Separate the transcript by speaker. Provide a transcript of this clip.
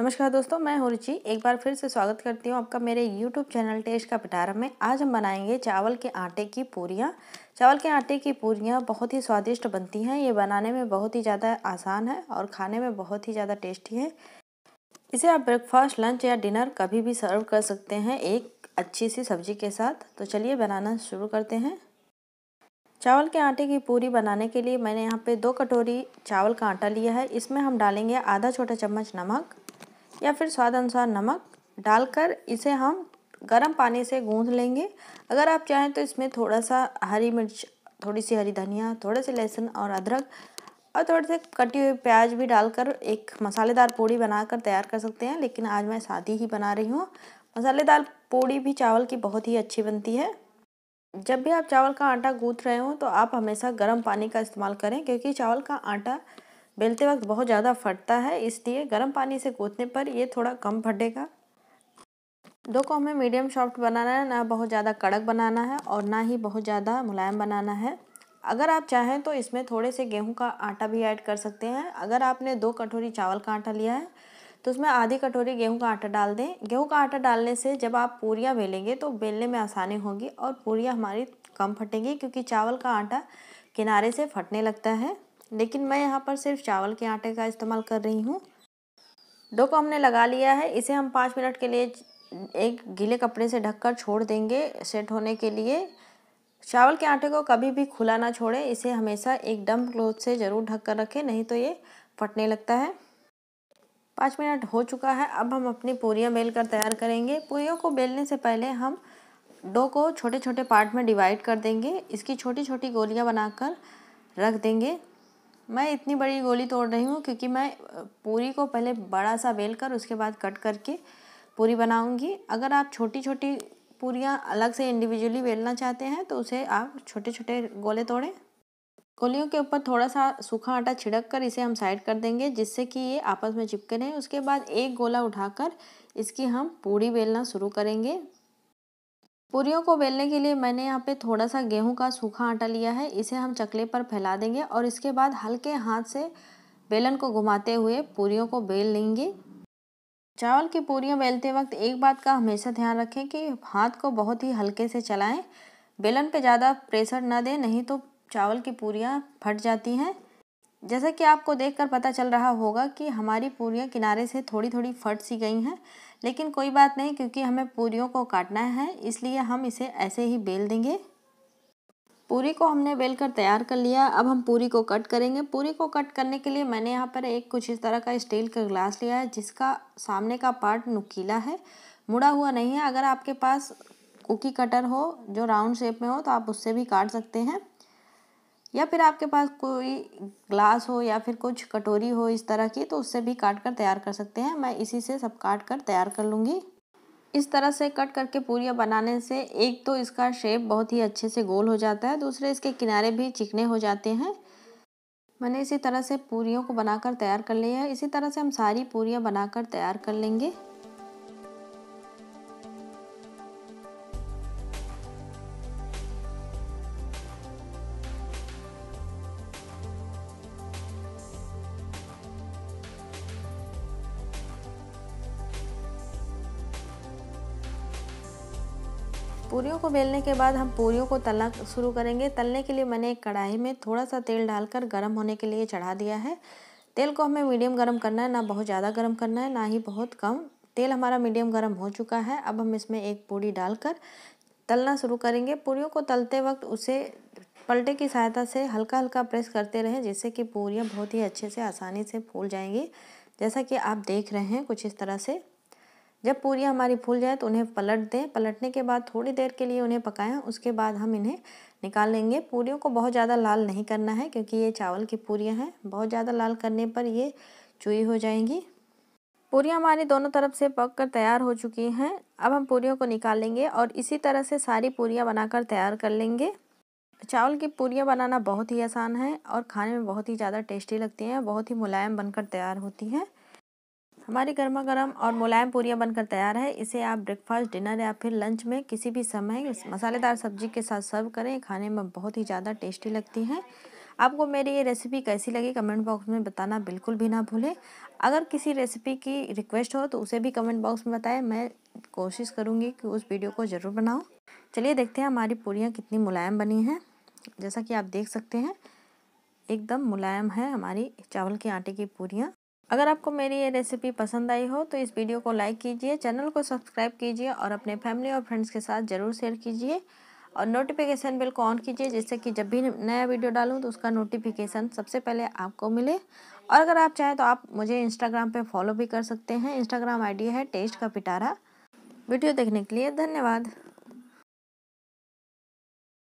Speaker 1: नमस्कार दोस्तों मैं हूँ रुचि एक बार फिर से स्वागत करती हूँ आपका मेरे YouTube चैनल टेस्ट का पिटारा में आज हम बनाएंगे चावल के आटे की पूरियाँ चावल के आटे की पूरियाँ बहुत ही स्वादिष्ट बनती हैं ये बनाने में बहुत ही ज़्यादा आसान है और खाने में बहुत ही ज़्यादा टेस्टी है इसे आप ब्रेकफास्ट लंच या डिनर कभी भी सर्व कर सकते हैं एक अच्छी सी सब्जी के साथ तो चलिए बनाना शुरू करते हैं चावल के आटे की पूरी बनाने के लिए मैंने यहाँ पे दो कटोरी चावल का आटा लिया है इसमें हम डालेंगे आधा छोटा चम्मच नमक या फिर स्वाद अनुसार नमक डालकर इसे हम गर्म पानी से गूंथ लेंगे अगर आप चाहें तो इसमें थोड़ा सा हरी मिर्च थोड़ी सी हरी धनिया थोड़े से लहसुन और अदरक और थोड़े से कटी हुई प्याज भी डालकर एक मसालेदार पूड़ी बनाकर तैयार कर सकते हैं लेकिन आज मैं सादी ही बना रही हूँ मसालेदार पूड़ी भी चावल की बहुत ही अच्छी बनती है जब भी आप चावल का आटा गूँथ रहे हो तो आप हमेशा गर्म पानी का इस्तेमाल करें क्योंकि चावल का आटा बेलते वक्त बहुत ज़्यादा फटता है इसलिए गर्म पानी से गूँथने पर ये थोड़ा कम फटेगा दो को हमें मीडियम सॉफ्ट बनाना है ना बहुत ज़्यादा कड़क बनाना है और ना ही बहुत ज़्यादा मुलायम बनाना है अगर आप चाहें तो इसमें थोड़े से गेहूं का आटा भी ऐड कर सकते हैं अगर आपने दो कटोरी चावल का आटा लिया है तो उसमें आधी कटोरी गेहूं का आटा डाल दें गेहूं का आटा डालने से जब आप पूरियाँ बेलेंगे तो बेलने में आसानी होगी और पूरियाँ हमारी कम फटेंगी क्योंकि चावल का आटा किनारे से फटने लगता है लेकिन मैं यहाँ पर सिर्फ चावल के आटे का इस्तेमाल कर रही हूँ डो को हमने लगा लिया है इसे हम पाँच मिनट के लिए एक गीले कपड़े से ढककर छोड़ देंगे सेट होने के लिए चावल के आटे को कभी भी खुला ना छोड़ें इसे हमेशा एक डम क्लोथ से ज़रूर ढक कर रखें नहीं तो ये फटने लगता है पाँच मिनट हो चुका है अब हम अपनी पूरियाँ बेल कर तैयार करेंगे पूरियों को बेलने से पहले हम डो को छोटे छोटे पार्ट में डिवाइड कर देंगे इसकी छोटी छोटी गोलियाँ बनाकर रख देंगे मैं इतनी बड़ी गोली तोड़ रही हूँ क्योंकि मैं पूरी को पहले बड़ा सा बेल कर उसके बाद कट करके पूरी बनाऊँगी अगर आप छोटी छोटी पूरियाँ अलग से इंडिविजुअली बेलना चाहते हैं तो उसे आप छोटे छोटे गोले तोड़ें गोलियों के ऊपर थोड़ा सा सूखा आटा छिड़क कर इसे हम साइड कर देंगे जिससे कि ये आपस में चिपके रहें उसके बाद एक गोला उठाकर इसकी हम पूरी बेलना शुरू करेंगे पूरियों को बेलने के लिए मैंने यहाँ पे थोड़ा सा गेहूं का सूखा आटा लिया है इसे हम चकले पर फैला देंगे और इसके बाद हल्के हाथ से बेलन को घुमाते हुए पूरियों को बेल लेंगे चावल की पूरियाँ बेलते वक्त एक बात का हमेशा ध्यान रखें कि हाथ को बहुत ही हल्के से चलाएं बेलन पे ज़्यादा प्रेशर ना दें नहीं तो चावल की पूरियाँ फट जाती हैं जैसा कि आपको देखकर पता चल रहा होगा कि हमारी पूरियाँ किनारे से थोड़ी थोड़ी फट सी गई हैं लेकिन कोई बात नहीं क्योंकि हमें पूरियों को काटना है इसलिए हम इसे ऐसे ही बेल देंगे पूरी को हमने बेल कर तैयार कर लिया अब हम पूरी को कट करेंगे पूरी को कट करने के लिए मैंने यहाँ पर एक कुछ इस तरह का स्टील का ग्लास लिया है जिसका सामने का पार्ट नुकीला है मुड़ा हुआ नहीं है अगर आपके पास कुकी कटर हो जो राउंड शेप में हो तो आप उससे भी काट सकते हैं या फिर आपके पास कोई ग्लास हो या फिर कुछ कटोरी हो इस तरह की तो उससे भी काट कर तैयार कर सकते हैं मैं इसी से सब काट कर तैयार कर लूँगी इस तरह से कट करके पूरियाँ बनाने से एक तो इसका शेप बहुत ही अच्छे से गोल हो जाता है दूसरे इसके किनारे भी चिकने हो जाते हैं मैंने इसी तरह से पूरियों को बनाकर तैयार कर लिया है इसी तरह से हम सारी पूरियाँ बनाकर तैयार कर लेंगे पूरियों को बेलने के बाद हम पूरियों को तलना शुरू करेंगे तलने के लिए मैंने एक कढ़ाई में थोड़ा सा तेल डालकर गर्म होने के लिए चढ़ा दिया है तेल को हमें मीडियम गर्म करना है ना बहुत ज़्यादा गर्म करना है ना ही बहुत कम तेल हमारा मीडियम गर्म हो चुका है अब हम इसमें एक पूड़ी डालकर तलना शुरू करेंगे पूरियों को तलते वक्त उसे पलटे की सहायता से हल्का हल्का प्रेस करते रहें जिससे कि पूरियाँ बहुत ही अच्छे से आसानी से फूल जाएंगी जैसा कि आप देख रहे हैं कुछ इस तरह से जब पूरियाँ हमारी फूल जाए तो उन्हें पलट दें पलटने के बाद थोड़ी देर के लिए उन्हें पकाएं उसके बाद हम इन्हें निकाल लेंगे पूरियों को बहुत ज़्यादा लाल नहीं करना है क्योंकि ये चावल की पूरियाँ हैं बहुत ज़्यादा लाल करने पर ये चुई हो जाएंगी पूरियाँ हमारी दोनों तरफ से पक कर तैयार हो चुकी हैं अब हम पूरियों को निकाल लेंगे और इसी तरह से सारी पूरियाँ बनाकर तैयार कर लेंगे चावल की पूरियाँ बनाना बहुत ही आसान है और खाने में बहुत ही ज़्यादा टेस्टी लगती हैं बहुत ही मुलायम बनकर तैयार होती हैं हमारी गर्मा गर्म और मुलायम पूरियाँ बनकर तैयार है इसे आप ब्रेकफास्ट डिनर या फिर लंच में किसी भी समय मसालेदार सब्जी के साथ सर्व करें खाने में बहुत ही ज़्यादा टेस्टी लगती हैं आपको मेरी ये रेसिपी कैसी लगी कमेंट बॉक्स में बताना बिल्कुल भी ना भूलें अगर किसी रेसिपी की रिक्वेस्ट हो तो उसे भी कमेंट बॉक्स में बताएं मैं कोशिश करूँगी कि उस वीडियो को ज़रूर बनाऊँ चलिए देखते हैं हमारी पूरियाँ कितनी मुलायम बनी हैं जैसा कि आप देख सकते हैं एकदम मुलायम है हमारी चावल के आटे की पूरियाँ अगर आपको मेरी ये रेसिपी पसंद आई हो तो इस वीडियो को लाइक कीजिए चैनल को सब्सक्राइब कीजिए और अपने फैमिली और फ्रेंड्स के साथ ज़रूर शेयर कीजिए और नोटिफिकेशन बिल को ऑन कीजिए जिससे कि जब भी नया वीडियो डालूँ तो उसका नोटिफिकेशन सबसे पहले आपको मिले और अगर आप चाहें तो आप मुझे इंस्टाग्राम पर फॉलो भी कर सकते हैं इंस्टाग्राम आईडी है टेस्ट का पिटारा वीडियो देखने के लिए धन्यवाद